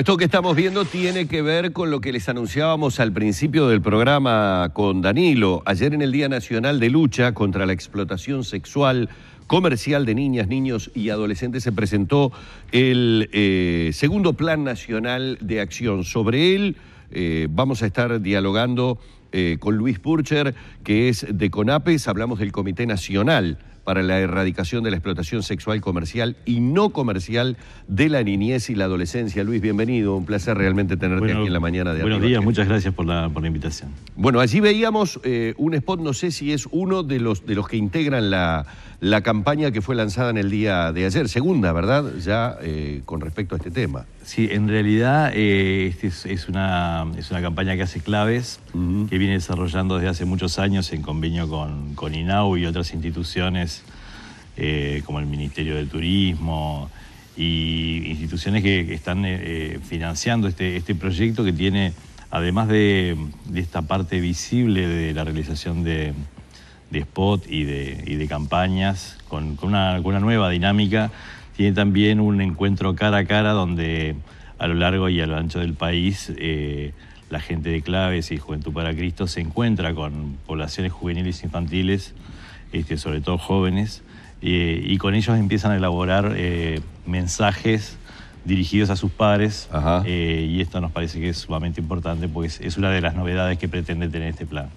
esto que estamos viendo tiene que ver con lo que les anunciábamos al principio del programa con Danilo. Ayer en el Día Nacional de Lucha contra la Explotación Sexual Comercial de Niñas, Niños y Adolescentes se presentó el eh, segundo Plan Nacional de Acción. Sobre él eh, vamos a estar dialogando eh, con Luis Purcher, que es de CONAPES. Hablamos del Comité Nacional para la erradicación de la explotación sexual comercial y no comercial de la niñez y la adolescencia. Luis, bienvenido, un placer realmente tenerte aquí en la mañana de Buenos días, muchas gracias por la, invitación. Bueno, allí veíamos eh, un spot, no sé si es uno de los, de los que integran la la campaña que fue lanzada en el día de ayer, segunda, ¿verdad? Ya eh, con respecto a este tema. Sí, en realidad eh, este es, una, es una campaña que hace claves, que viene desarrollando desde hace muchos años en convenio con, INAU y otras instituciones eh, como el Ministerio de Turismo y instituciones que están financiando este, este proyecto que tiene, además de esta parte visible de la realización de de spot y de, campañas, con, una, nueva dinámica. Tiene también un encuentro cara a cara donde a lo largo y a lo ancho del país eh, la gente de Claves y Juventud para Cristo se encuentra con poblaciones juveniles infantiles, este, sobre todo jóvenes, eh, y con ellos empiezan a elaborar eh, mensajes dirigidos a sus padres y esto nos parece que es sumamente importante, pues es una de las novedades que pretende tener este plan.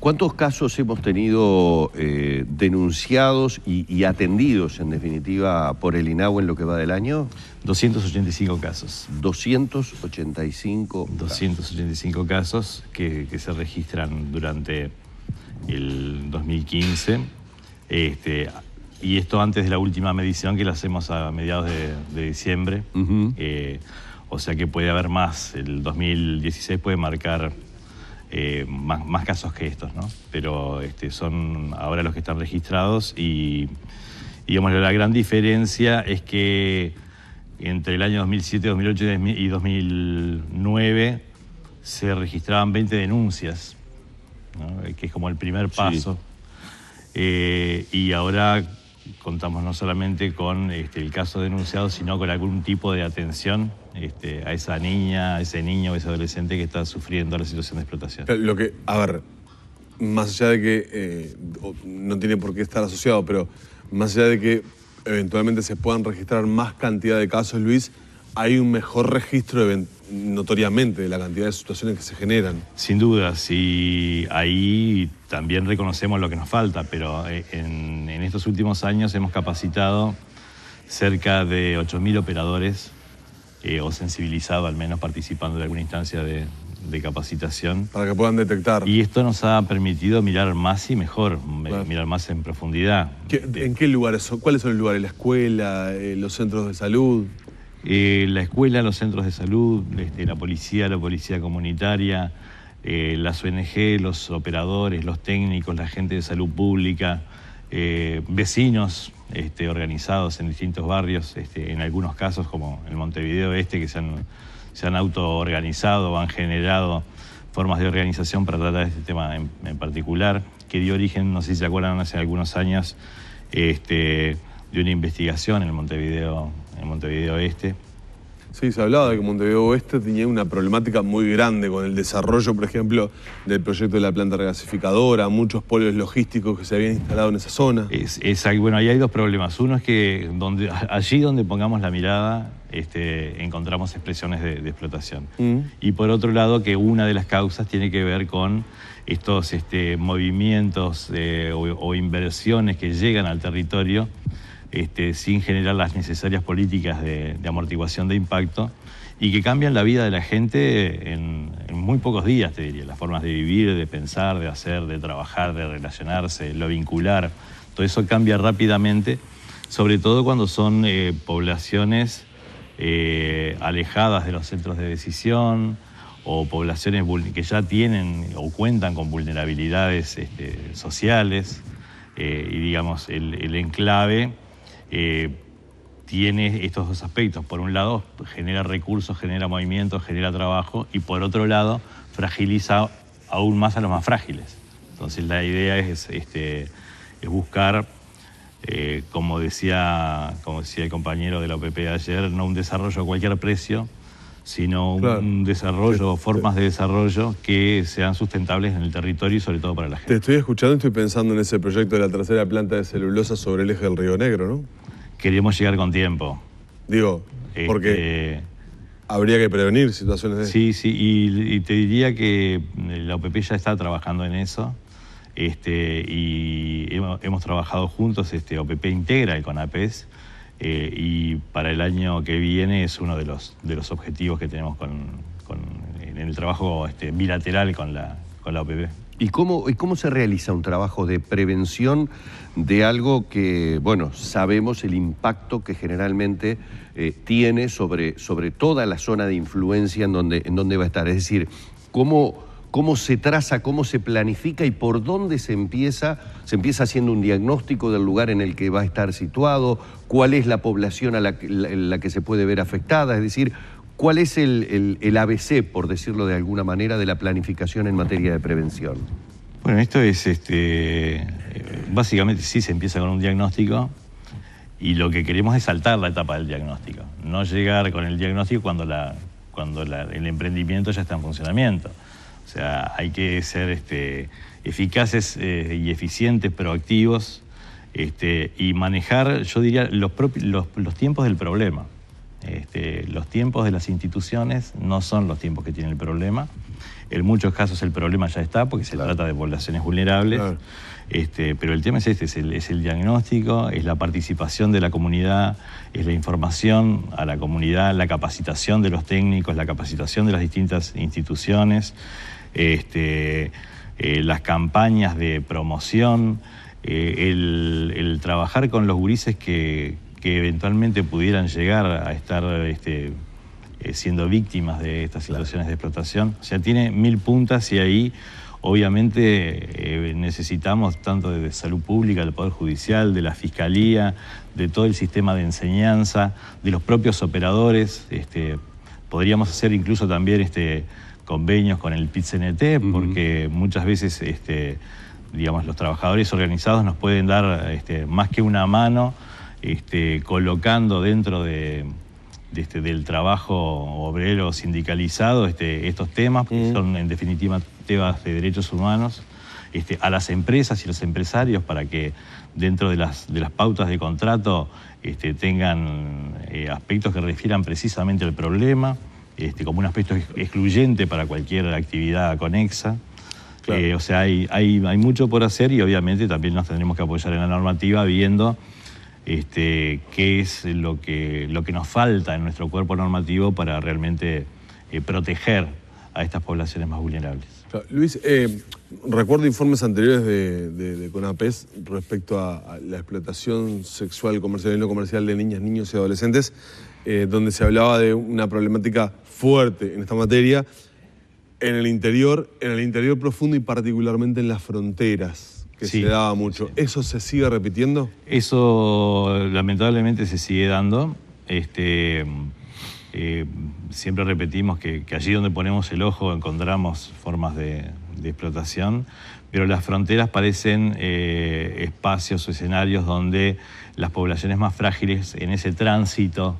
¿Cuántos casos hemos tenido eh, denunciados y, atendidos, en definitiva, por el INAU en lo que va del año? 285 casos. 285. 285 casos, que, se registran durante el 2015. Este, y esto antes de la última medición que la hacemos a mediados de, diciembre. Eh, o sea que puede haber más. El 2016 puede marcar eh, más, casos que estos, ¿no? Pero este, son ahora los que están registrados y, digamos, la gran diferencia es que entre el año 2007, 2008 y 2009 se registraban 20 denuncias, que es como el primer paso. Eh, y ahora contamos no solamente con este, el caso denunciado, sino con algún tipo de atención este, a esa niña, a ese niño, a ese adolescente que está sufriendo la situación de explotación. Lo que, a ver, más allá de que eh, no tiene por qué estar asociado, pero más allá de que eventualmente se puedan registrar más cantidad de casos, Luis, hay un mejor registro notoriamente de la cantidad de situaciones que se generan. Sin duda, sí. ahí también reconocemos lo que nos falta, pero eh, en, en estos últimos años hemos capacitado cerca de 8.000 operadores eh, o sensibilizado, al menos participando de alguna instancia de, capacitación. Para que puedan detectar. Y esto nos ha permitido mirar más y mejor, eh, mirar más en profundidad. ¿En qué lugares? ¿Cuáles son los lugares? ¿La escuela? Eh, ¿Los centros de salud? la escuela, los centros de salud, este, la policía, la policía comunitaria, las ONG, los operadores, los técnicos, la gente de salud pública, vecinos, este, organizados en distintos barrios, este, en algunos casos como el Montevideo Este, que se han, se han autoorganizado, han generado formas de organización para tratar este tema en, particular, que dio origen, no sé si se acuerdan, hace algunos años, este, de una investigación en el Montevideo, en Montevideo Este, Sí, se hablaba de que Montevideo Oeste tenía una problemática muy grande con el desarrollo, por ejemplo, del proyecto de la planta regasificadora, muchos polos logísticos que se habían instalado en esa zona. Es, bueno, ahí hay dos problemas. Uno es que allí donde pongamos la mirada este, encontramos expresiones de, explotación. Mm. Y por otro lado, que una de las causas tiene que ver con estos este, movimientos eh, o inversiones que llegan al territorio este, sin generar las necesarias políticas de, amortiguación de impacto y que cambian la vida de la gente en, muy pocos días, te diría, las formas de vivir, de pensar, de hacer, de trabajar, de relacionarse, lo vincular, todo eso cambia rápidamente, sobre todo cuando son eh, poblaciones eh, alejadas de los centros de decisión, o poblaciones que ya tienen o cuentan con vulnerabilidades este, sociales eh, y digamos el enclave eh, tiene estos dos aspectos. Por un lado, genera recursos, genera movimiento, genera trabajo y por otro lado, fragiliza aún más a los más frágiles. Entonces la idea es, este, es buscar, eh, como, decía, como decía el compañero de la OPP ayer, no un desarrollo a cualquier precio, sino un desarrollo, formas de desarrollo que sean sustentables en el territorio y sobre todo para la gente. Te estoy escuchando y estoy pensando en ese proyecto de la tercera planta de celulosa sobre el eje del Río Negro, ¿no? Queríamos llegar con tiempo. Digo, este, porque habría que prevenir situaciones de... Sí, sí, y, te diría que eh, la OPP ya está trabajando en eso. Este, y hemos, trabajado juntos, este, OPP integra el CONAPES, eh, y para el año que viene es uno de los, de los objetivos que tenemos con, en el trabajo este, bilateral con la, con la OPP. ¿Y cómo, cómo se realiza un trabajo de prevención de algo que, bueno, sabemos el impacto que generalmente eh, tiene sobre, sobre toda la zona de influencia en donde, en va a estar? Es decir, ¿cómo, cómo se traza, cómo se planifica y por dónde se empieza, se empieza haciendo un diagnóstico del lugar en el que va a estar situado, cuál es la población a la, la que se puede ver afectada, es decir, ¿Cuál es el, el, ABC, por decirlo de alguna manera, de la planificación en materia de prevención? Bueno, esto es, este, básicamente sí se empieza con un diagnóstico y lo que queremos es saltar la etapa del diagnóstico, no llegar con el diagnóstico cuando, la, cuando el emprendimiento ya está en funcionamiento. O sea, hay que ser este, eficaces eh, y eficientes, proactivos este, y manejar, yo diría, los tiempos del problema. Este, los tiempos de las instituciones no son los tiempos que tiene el problema. En muchos casos el problema ya está porque se trata de poblaciones vulnerables. Este, pero el tema es este, es el, diagnóstico, es la participación de la comunidad, es la información a la comunidad, la capacitación de los técnicos, la capacitación de las distintas instituciones, este, eh, las campañas de promoción, eh, el, el trabajar con los gurises que, que eventualmente pudieran llegar a estar este, eh, siendo víctimas de estas situaciones de explotación. O sea, tiene mil puntas y ahí obviamente eh, necesitamos tanto de salud pública, del Poder Judicial, de la Fiscalía, de todo el sistema de enseñanza, de los propios operadores. Este, podríamos hacer incluso también este, convenios con el pit porque muchas veces digamos, los trabajadores organizados nos pueden dar más que una mano este, colocando dentro este, del trabajo obrero sindicalizado este, estos temas, que mm. son en definitiva temas de derechos humanos, a las empresas y los empresarios para que dentro de las, pautas de contrato tengan eh, aspectos que refieran precisamente al problema, como un aspecto excluyente para cualquier actividad conexa. Eh, o sea, hay mucho por hacer y obviamente también nos tendremos que apoyar en la normativa viendo este, qué es lo que, lo que nos falta en nuestro cuerpo normativo para realmente eh, proteger a estas poblaciones más vulnerables. Luis, eh, recuerdo informes anteriores de, CONAPES respecto a, la explotación sexual comercial y no comercial de niñas, niños y adolescentes, eh, donde se hablaba de una problemática fuerte en esta materia, en el interior, en el interior profundo y particularmente en las fronteras que se daba mucho. ¿Eso se sigue repitiendo? Eso lamentablemente se sigue dando. Este, eh, siempre repetimos que, allí donde ponemos el ojo encontramos formas de, explotación, pero las fronteras parecen eh, espacios o escenarios donde las poblaciones más frágiles en ese tránsito,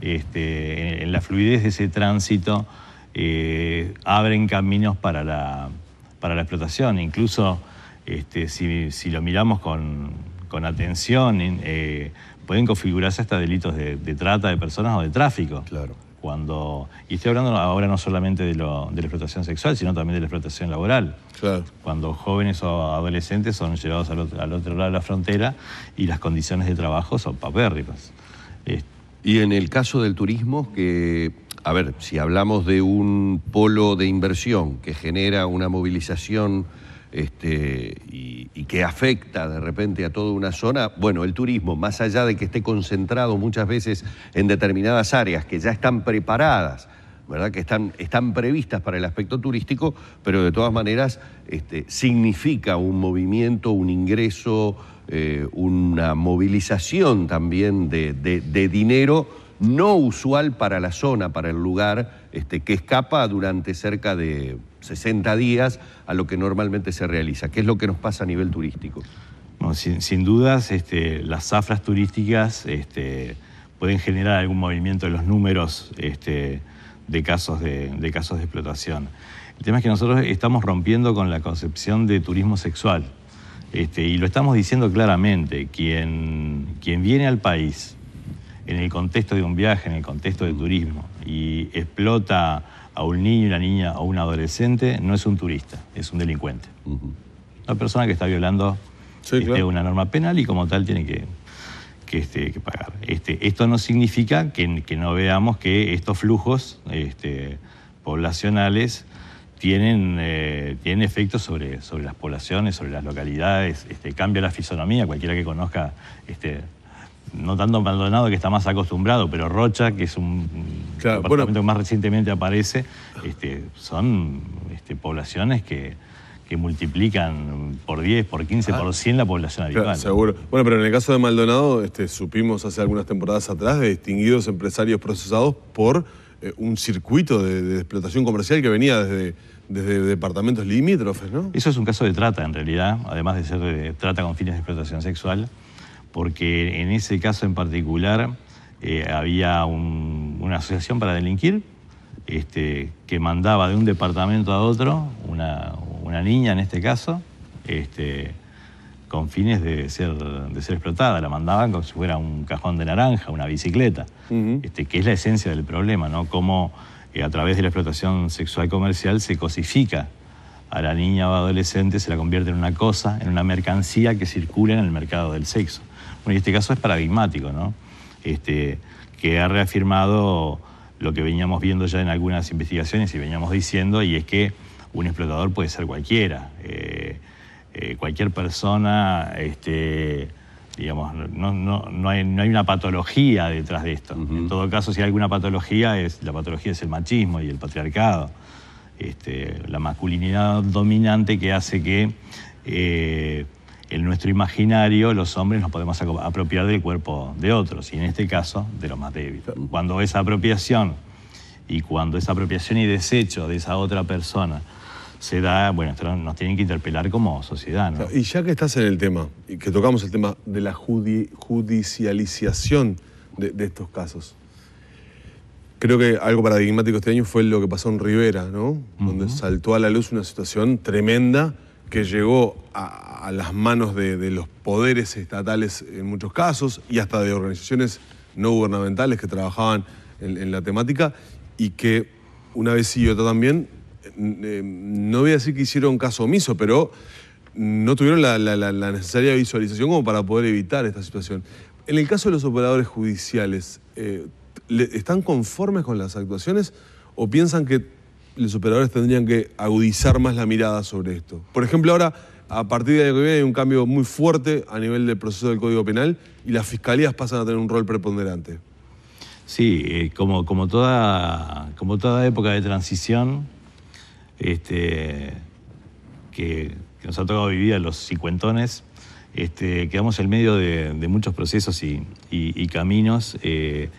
este, en, la fluidez de ese tránsito, eh, abren caminos para la, para la explotación. Incluso este, si, lo miramos con, atención, eh, pueden configurarse hasta delitos de, trata de personas o de tráfico. Claro. Cuando, y estoy hablando ahora no solamente de, la explotación sexual, sino también de la explotación laboral. Claro. Cuando jóvenes o adolescentes son llevados al otro, lado de la frontera y las condiciones de trabajo son papérrimas. y en el caso del turismo, que, a ver, si hablamos de un polo de inversión que genera una movilización este, y, que afecta de repente a toda una zona, bueno, el turismo, más allá de que esté concentrado muchas veces en determinadas áreas que ya están preparadas, ¿verdad? que están, están previstas para el aspecto turístico, pero de todas maneras este, significa un movimiento, un ingreso, eh, una movilización también de dinero no usual para la zona, para el lugar, este, que escapa durante cerca de 60 días a lo que normalmente se realiza. ¿Qué es lo que nos pasa a nivel turístico? sin, dudas, este, las zafras turísticas este, pueden generar algún movimiento en los números este, de, casos de, casos de explotación. El tema es que nosotros estamos rompiendo con la concepción de turismo sexual. y lo estamos diciendo claramente, quien viene al país en el contexto de un viaje, en el contexto de turismo, y explota a un niño, una niña o un adolescente, no es un turista, es un delincuente. Una persona que está violando este, una norma penal y como tal tiene que, que, este, pagar. Este, esto no significa que, no veamos que estos flujos este, poblacionales eh, tienen, efectos sobre, sobre las poblaciones, sobre las localidades, este, cambia la fisonomía, cualquiera que conozca este, no tanto Maldonado, que está más acostumbrado, pero Rocha, que es un departamento que más recientemente aparece, este, son este, poblaciones que, multiplican por 10, por 15, ah. por 100 la población habitual. seguro. Bueno, pero en el caso de Maldonado, este, supimos hace algunas temporadas atrás de distinguidos empresarios procesados por eh, un circuito de, explotación comercial que venía desde departamentos limítrofes, ¿no? Eso es un caso de trata, en realidad, además de ser eh, trata con fines de explotación sexual porque en ese caso en particular eh, había una asociación para delinquir este, que mandaba de un departamento a otro, una, niña en este caso, este, con fines de ser, explotada. La mandaban como si fuera un cajón de naranja, una bicicleta, este, que es la esencia del problema, ¿no? Cómo eh, a través de la explotación sexual comercial se cosifica a la niña o adolescente, se la convierte en una cosa, en una mercancía que circula en el mercado del sexo. Bueno, y este caso es paradigmático, ¿no? Este, que ha reafirmado lo que veníamos viendo ya en algunas investigaciones y veníamos diciendo, y es que un explotador puede ser cualquiera. Eh, eh, cualquier persona, este, digamos, no, hay, una patología detrás de esto. En todo caso, si hay alguna patología, es, la patología es el machismo y el patriarcado. Este, la masculinidad dominante que hace que eh, en nuestro imaginario los hombres nos podemos apropiar del cuerpo de otros, y en este caso de los más débiles. Cuando esa apropiación y cuando esa apropiación y desecho de esa otra persona se da, bueno, nos tienen que interpelar como sociedad. Y ya que estás en el tema, y que tocamos el tema de la judicialización de, estos casos, creo que algo paradigmático este año fue lo que pasó en Rivera, ¿no? Donde saltó a la luz una situación tremenda que llegó a, a las manos de, los poderes estatales en muchos casos y hasta de organizaciones no gubernamentales que trabajaban en, la temática y que una vez y otra también, eh, eh, no voy a decir que hicieron caso omiso, pero no tuvieron la, necesaria visualización como para poder evitar esta situación. En el caso de los operadores judiciales, eh, ¿están conformes con las actuaciones o piensan que los operadores tendrían que agudizar más la mirada sobre esto? Por ejemplo, ahora a partir de año que viene hay un cambio muy fuerte a nivel del proceso del Código Penal y las fiscalías pasan a tener un rol preponderante. Sí, eh, como, como, toda, como toda época de transición este, que, nos ha tocado vivir a los cincuentones, este, quedamos en medio de, muchos procesos y, caminos. Eh,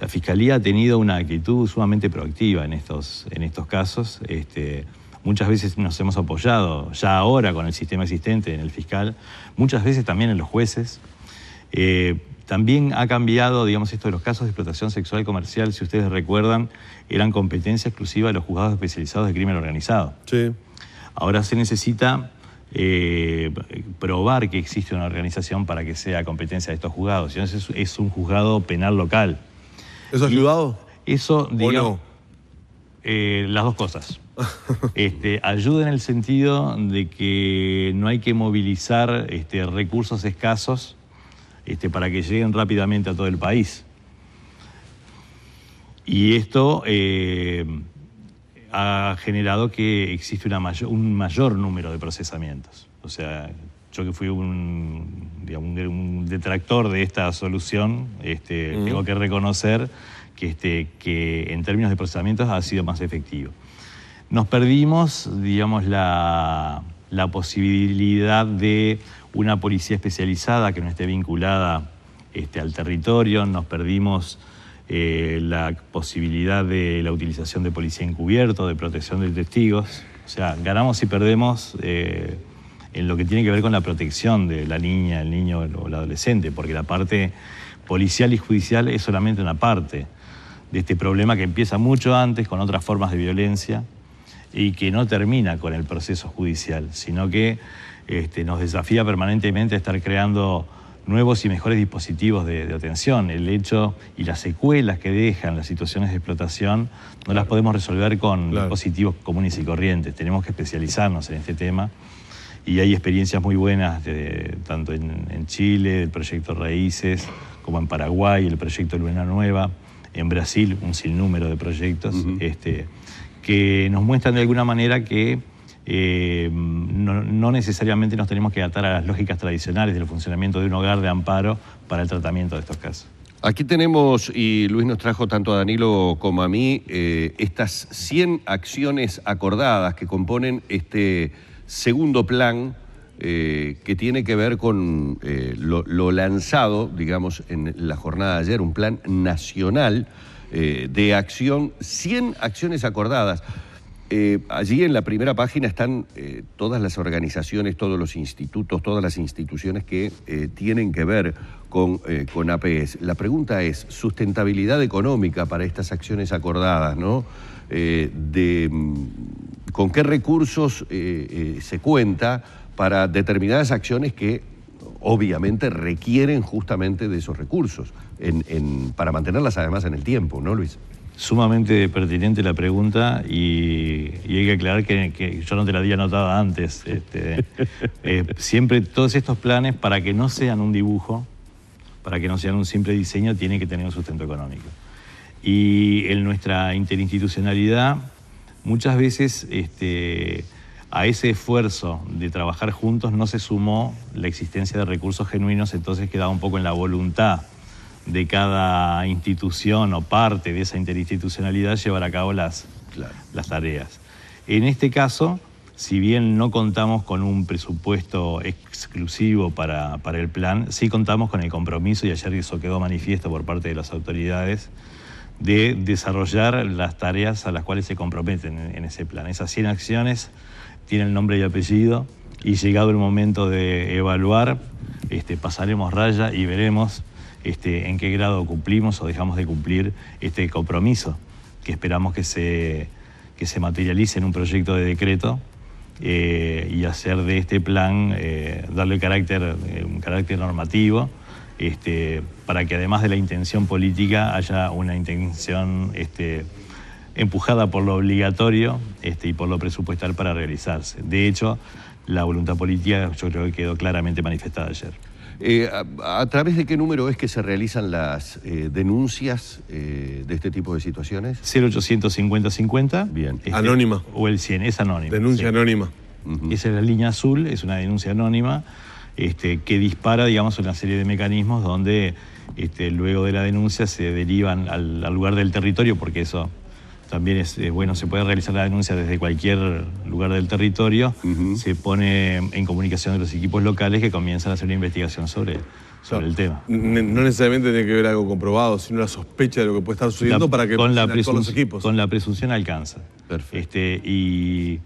la Fiscalía ha tenido una actitud sumamente proactiva en estos, en estos casos. Este, muchas veces nos hemos apoyado, ya ahora con el sistema existente en el fiscal, muchas veces también en los jueces. Eh, también ha cambiado, digamos, esto de los casos de explotación sexual comercial, si ustedes recuerdan, eran competencia exclusiva de los juzgados especializados de crimen organizado. Sí. Ahora se necesita eh, probar que existe una organización para que sea competencia de estos juzgados. Entonces es un juzgado penal local. ¿Eso ha ayudado? Eso, digamos, eh, las dos cosas. Este, ayuda en el sentido de que no hay que movilizar este, recursos escasos este, para que lleguen rápidamente a todo el país. Y esto eh, ha generado que existe un mayor número de procesamientos. O sea, yo que fui un, detractor de esta solución, este, mm. tengo que reconocer que en términos de procesamientos ha sido más efectivo nos perdimos, digamos, la, posibilidad de una policía especializada que no esté vinculada este, al territorio, nos perdimos eh, la posibilidad de la utilización de policía encubierto, de protección de testigos. O sea, ganamos y perdemos eh, en lo que tiene que ver con la protección de la niña, el niño o el adolescente, porque la parte policial y judicial es solamente una parte de este problema que empieza mucho antes con otras formas de violencia y que no termina con el proceso judicial, sino que este, nos desafía permanentemente a estar creando nuevos y mejores dispositivos de, atención. El hecho y las secuelas que dejan las situaciones de explotación no las podemos resolver con dispositivos comunes y corrientes. Tenemos que especializarnos en este tema. Y hay experiencias muy buenas, tanto en, Chile, el proyecto Raíces, como en Paraguay, el proyecto Luna Nueva, en Brasil, un sinnúmero de proyectos que nos muestran de alguna manera que eh, no, necesariamente nos tenemos que atar a las lógicas tradicionales del funcionamiento de un hogar de amparo para el tratamiento de estos casos. Aquí tenemos, y Luis nos trajo tanto a Danilo como a mí, eh, estas 100 acciones acordadas que componen este segundo plan eh, que tiene que ver con lo, lo lanzado, digamos, en la jornada de ayer, un plan nacional eh, de acción, 100 acciones acordadas. Eh, allí en la primera página están eh, todas las organizaciones, todos los institutos, todas las instituciones que tienen que ver con, con, APS. E la pregunta es, sustentabilidad económica para estas acciones acordadas, ¿no? de, mm, ¿Con qué recursos se cuenta para determinadas acciones que obviamente requieren justamente de esos recursos para mantenerlas además en el tiempo, ¿no, Luis? Sumamente pertinente la pregunta y, hay que aclarar que, yo no te la había notado antes. Este, eh, siempre todos estos planes, para que no sean un dibujo, para que no sean un simple diseño, tienen que tener un sustento económico. Y en nuestra interinstitucionalidad, muchas veces este, a ese esfuerzo de trabajar juntos no se sumó la existencia de recursos genuinos, entonces quedaba un poco en la voluntad de cada institución o parte de esa interinstitucionalidad llevar a cabo las, tareas. En este caso, si bien no contamos con un presupuesto exclusivo para, el plan, sí contamos con el compromiso, y ayer eso quedó manifiesto por parte de las autoridades, de desarrollar las tareas a las cuales se comprometen en, en ese plan. Esas 100 acciones tiene el nombre y apellido y llegado el momento de evaluar, este, pasaremos raya y veremos este, en qué grado cumplimos o dejamos de cumplir este compromiso que esperamos que se, se materialice en un proyecto de decreto eh, y hacer de este plan, eh, darle carácter, eh, un carácter normativo. Este, para que además de la intención política haya una intención este, empujada por lo obligatorio este, y por lo presupuestal para realizarse. De hecho, la voluntad política yo creo que quedó claramente manifestada ayer. Eh, a, través de qué número es que se realizan las eh, denuncias eh, de este tipo de situaciones? 0850-50. Bien. es este, anónima. O el 100, es anónima. Denuncia anónima. Esa es la línea azul, es una denuncia anónima este, que dispara, digamos, una serie de mecanismos donde luego de la denuncia se derivan al lugar del territorio, porque eso también es eh, bueno, se puede realizar la denuncia desde cualquier lugar del territorio, se pone en comunicación de los equipos locales que comienzan a hacer una investigación sobre, sobre el tema. No necesariamente tiene que ver algo comprobado, sino la sospecha de lo que puede estar sucediendo para que con la los equipos. Con la presunción alcanza. Perfecto. Este, y,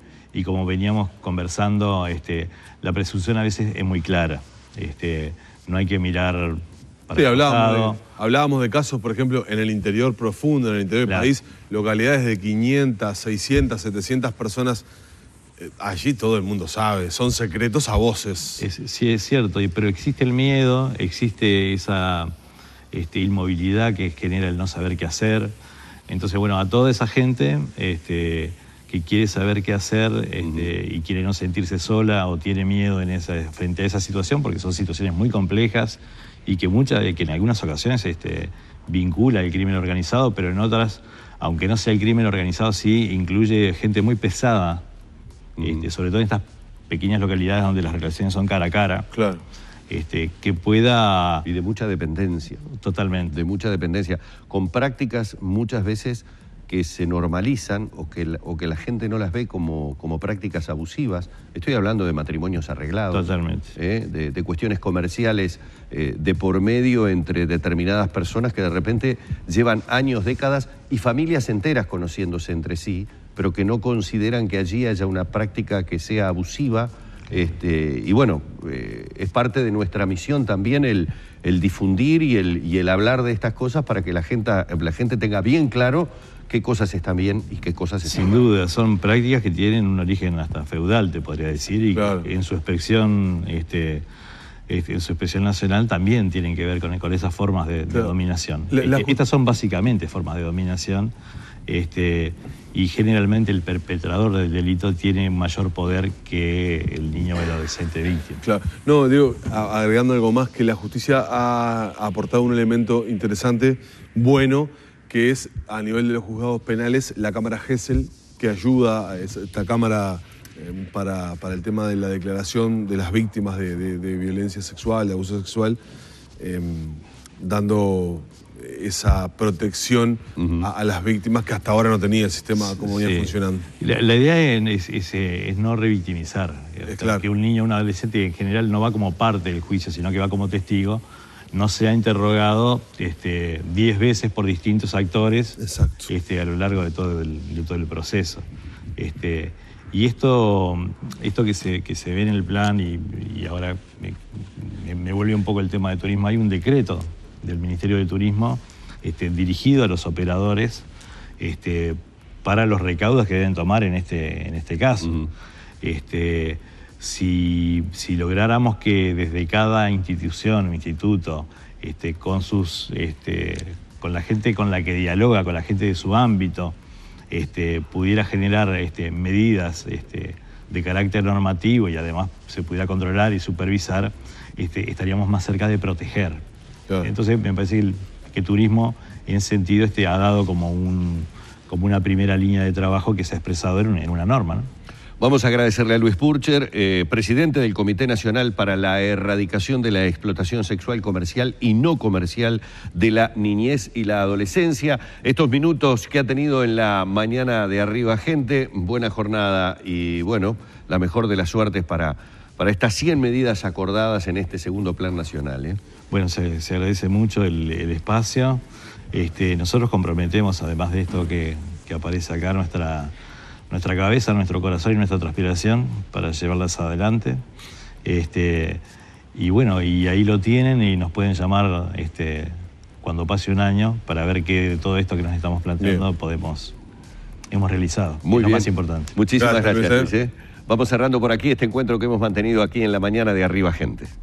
como veníamos conversando, este, la presunción a veces es muy clara. Este, no hay que mirar Sí, hablábamos de, casos, por ejemplo, en el interior profundo, en el interior del país, localidades de 500, 600, 700 personas. Eh, allí todo el mundo sabe, son secretos a voces. sí, es cierto, pero existe el miedo, existe esa este, inmovilidad que genera el no saber qué hacer. Entonces, bueno, a toda esa gente este, que quiere saber qué hacer este, y quiere no sentirse sola o tiene miedo en esa, frente a esa situación, porque son situaciones muy complejas, y que, muchas, que en algunas ocasiones este, vincula el crimen organizado, pero en otras, aunque no sea el crimen organizado, sí incluye gente muy pesada, mm. este, sobre todo en estas pequeñas localidades donde las relaciones son cara a cara. Claro. Este, que pueda... Y de mucha dependencia. Totalmente. De mucha dependencia, con prácticas muchas veces que se normalizan o que, o que la gente no las ve como, como prácticas abusivas. Estoy hablando de matrimonios arreglados. Totalmente. ¿eh? De, cuestiones comerciales eh, de por medio entre determinadas personas que de repente llevan años, décadas y familias enteras conociéndose entre sí, pero que no consideran que allí haya una práctica que sea abusiva este, y bueno, eh, es parte de nuestra misión también el, difundir y el, hablar de estas cosas para que la gente, la gente tenga bien claro qué cosas están bien y qué cosas están Sin duda, son prácticas que tienen un origen hasta feudal, te podría decir, y en su expresión... Este, en su expresión nacional también tienen que ver con, esas formas de, dominación. Este, estas son básicamente formas de dominación este, y generalmente el perpetrador del delito tiene mayor poder que el niño o el adolescente víctima. Claro, no, digo, agregando algo más, que la justicia ha aportado un elemento interesante, bueno, que es a nivel de los juzgados penales la Cámara Gessel que ayuda a esta Cámara em, para, el tema de la declaración de las víctimas de, violencia sexual, de abuso sexual, em, dando esa protección a, las víctimas que hasta ahora no tenía el sistema como venía funcionando. La, idea eh, es, no revictimizar. Eh, claro. Que un niño, un adolescente en general no va como parte del juicio, sino que va como testigo, no se ha interrogado 10 este, veces por distintos actores este, a lo largo de todo el, proceso. Este, y esto, esto que, se, ve en el plan, y, ahora me, me, vuelve un poco el tema de turismo, hay un decreto del Ministerio de Turismo este, dirigido a los operadores este, para los recaudos que deben tomar en este, en este caso. Este, si, lográramos que desde cada institución, instituto, con, sus, con la gente con la que dialoga, con la gente de su ámbito, pudiera generar medidas de carácter normativo y además se pudiera controlar y supervisar, estaríamos más cerca de proteger. Entonces me parece que que turismo en sentido este ha dado como, un, como una primera línea de trabajo que se ha expresado en una, norma. Vamos a agradecerle a Luis Purcher, eh, presidente del Comité Nacional para la Erradicación de la Explotación Sexual Comercial y No Comercial de la Niñez y la Adolescencia. Estos minutos que ha tenido en la mañana de arriba, gente, buena jornada y bueno, la mejor de las suertes para para estas 100 medidas acordadas en este segundo plan nacional. ¿eh? Bueno, se, agradece mucho el, espacio. Este, nosotros comprometemos, además de esto que, aparece acá, nuestra, nuestra cabeza, nuestro corazón y nuestra transpiración para llevarlas adelante. Este, y bueno, y ahí lo tienen y nos pueden llamar este, cuando pase un año para ver qué de todo esto que nos estamos planteando podemos hemos realizado. Muy lo más importante. Muchísimas gracias, ¿eh? ¿eh? Vamos cerrando por aquí este encuentro que hemos mantenido aquí en la mañana de Arriba Gentes.